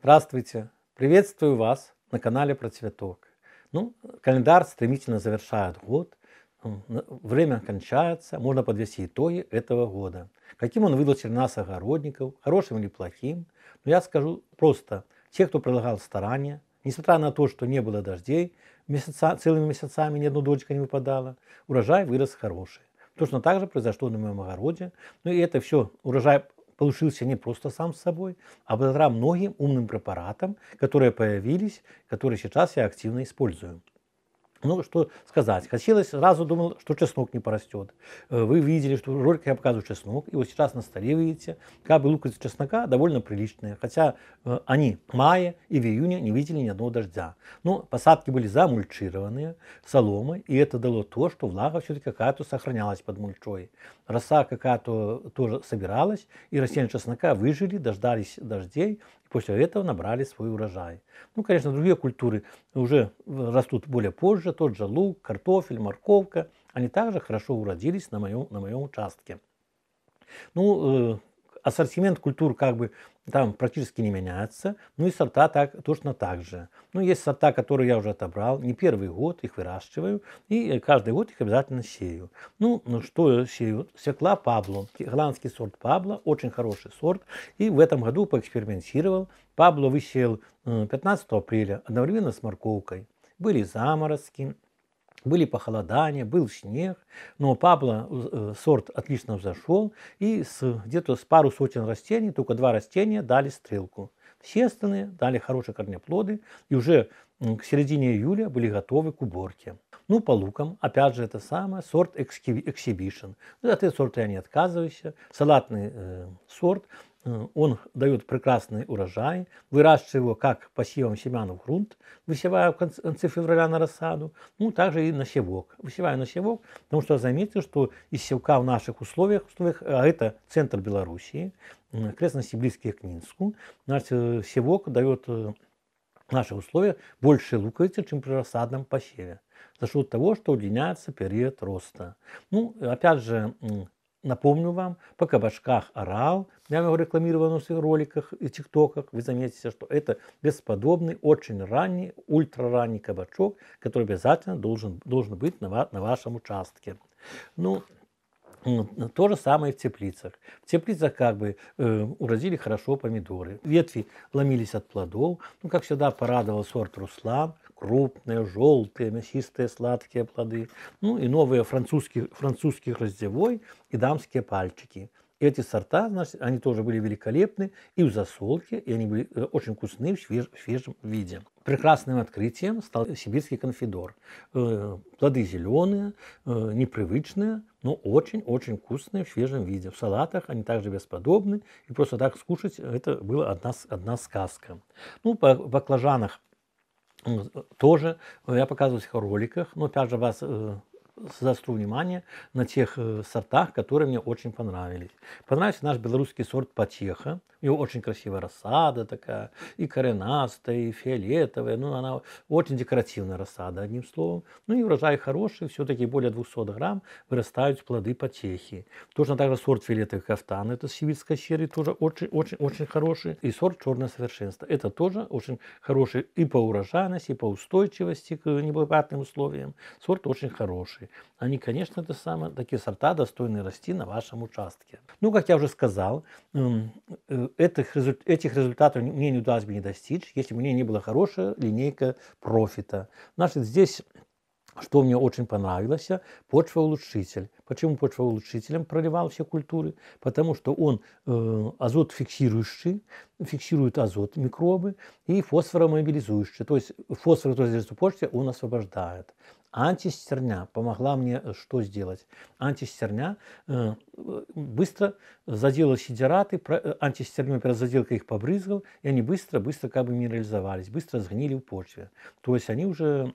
Здравствуйте! Приветствую вас на канале Процветок. Ну, календарь стремительно завершает год, ну, время кончается, можно подвести итоги этого года. Каким он выдался нас, огородников, хорошим или плохим, но ну, я скажу просто, те, кто прилагал старания, несмотря на то, что не было дождей, месяца, целыми месяцами ни одна дочка не выпадала, урожай вырос хороший. Точно так же произошло на моем огороде. Ну и это все, урожай получился не просто сам с собой, а благодаря многим умным препаратам, которые появились, которые сейчас я активно использую. Ну, что сказать. Хотелось, сразу думал, что чеснок не порастет. Э, вы видели, что в ролике я показываю чеснок, и вот сейчас на столе видите, как бы луковицы чеснока довольно приличная. хотя э, они в мае и в июне не видели ни одного дождя. Но посадки были замульчированные соломой, и это дало то, что влага все-таки какая-то сохранялась под мульчой. Роса какая-то тоже собиралась, и растения чеснока выжили, дождались дождей, после этого набрали свой урожай. Ну, конечно, другие культуры уже растут более позже, тот же лук, картофель, морковка. Они также хорошо уродились на моем, на моем участке. Ну, э, ассортимент культур как бы там практически не меняется. Ну и сорта так, точно так же. Ну есть сорта, которые я уже отобрал, не первый год их выращиваю, и э, каждый год их обязательно сею. Ну, ну что сею? Секла Пабло. Голландский сорт Пабло, очень хороший сорт. И в этом году поэкспериментировал. Пабло высеял 15 э, апреля одновременно с морковкой. Были заморозки, были похолодания, был снег, но Пабло э, сорт отлично взошел, и где-то с пару сотен растений, только два растения дали стрелку. Все остальные дали хорошие корнеплоды, и уже к середине июля были готовы к уборке. Ну, по лукам, опять же, это самое, сорт эксхибишн. Ну, от этого сорта я не отказываюсь. Салатный э, сорт, Э, он дает прекрасный урожай. Выращивая его как посевом семян в грунт, высевая в конце февраля на рассаду, ну, также и на севок. Высевая на севок, потому что заметьте, что из севка в наших условиях, условиях а это центр Белоруссии, окрестности близкие к Минску, значит, э, севок дает э, в наших условиях больше луковицы, чем при рассадном посеве за счет того, что удлиняется период роста. Ну, опять же, напомню вам, по кабачках орал, я его рекламировал на своих роликах и тиктоках, вы заметите, что это бесподобный, очень ранний, ультраранний кабачок, который обязательно должен, должен быть на, на вашем участке. Ну, то же самое и в теплицах. В теплицах как бы э, уродили хорошо помидоры. Ветви ломились от плодов. Ну, как всегда, порадовал сорт Руслан – крупные, желтые, мясистые, сладкие плоды, ну и новые французские, французский раздевой и дамские пальчики. И эти сорта, значит, они тоже были великолепны и в засолке, и они были э, очень вкусны в, свеж, в свежем виде. Прекрасным открытием стал сибирский конфидор. Э, плоды зеленые, э, непривычные, но очень-очень вкусные в свежем виде. В салатах они также бесподобны, и просто так скушать это была одна, одна сказка. Ну, по баклажанах тоже э, я показываю в роликах, но ну, опять же вас э, заострю внимание на тех э, сортах, которые мне очень понравились. Понравился наш белорусский сорт Потеха. У него очень красивая рассада такая, и коренастая, и фиолетовая. Ну, она очень декоративная рассада, одним словом. Ну и урожай хороший, все-таки более 200 грамм вырастают плоды Потехи. Точно так же сорт Фиолетовый кафтан, это сибирская серия, тоже очень-очень-очень хороший. И сорт черное совершенство. Это тоже очень хороший и по урожайности, и по устойчивости к неблагоприятным условиям. Сорт очень хороший. Они, конечно, это самое, такие сорта достойны расти на вашем участке. Ну, как я уже сказал, эм, э, этих, этих результатов мне не удалось бы не достичь, если бы у меня не была хорошая линейка профита. Значит, здесь что мне очень понравилось, почвоулучшитель. Почему почвоулучшителем проливал все культуры? Потому что он э, азот фиксирующий, фиксирует азот микробы и фосфоромобилизующий. То есть фосфор, который здесь в почте, он освобождает. Антистерня помогла мне э, что сделать? Антистерня э, быстро задела сидераты, э, антистерню перед заделкой их побрызгал, и они быстро-быстро как бы минерализовались, быстро сгнили в почве. То есть они уже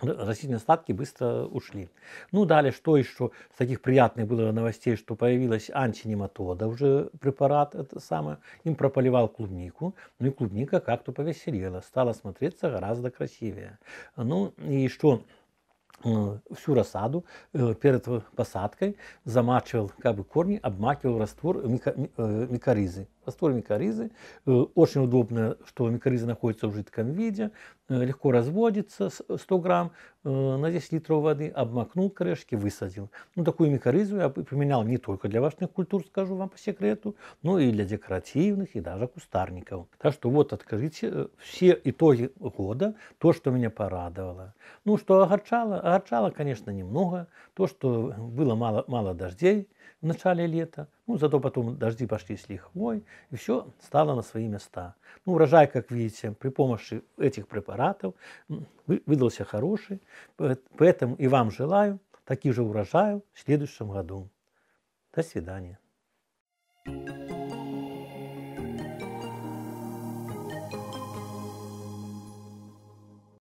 растительные остатки быстро ушли. Ну, далее, что еще с таких приятных было новостей, что появилась антинематода, уже препарат это самое, им прополивал клубнику, ну и клубника как-то повеселела, стала смотреться гораздо красивее. Ну, и что э, всю рассаду э, перед посадкой замачивал как бы корни, обмакивал раствор микоризы, раствор микоризы. Э, очень удобно, что микориза находится в жидком виде, э, легко разводится, 100 э, грамм на 10 литров воды, обмакнул корешки, высадил. Ну, такую микоризу я применял не только для вашных культур, скажу вам по секрету, но и для декоративных, и даже кустарников. Так что вот, откажите все итоги года, то, что меня порадовало. Ну, что огорчало? Огорчало, конечно, немного. То, что было мало, мало дождей – в начале лета. Ну, зато потом дожди пошли с лихвой, и все стало на свои места. Ну, урожай, как видите, при помощи этих препаратов выдался хороший. Поэтому и вам желаю таких же урожаев в следующем году. До свидания.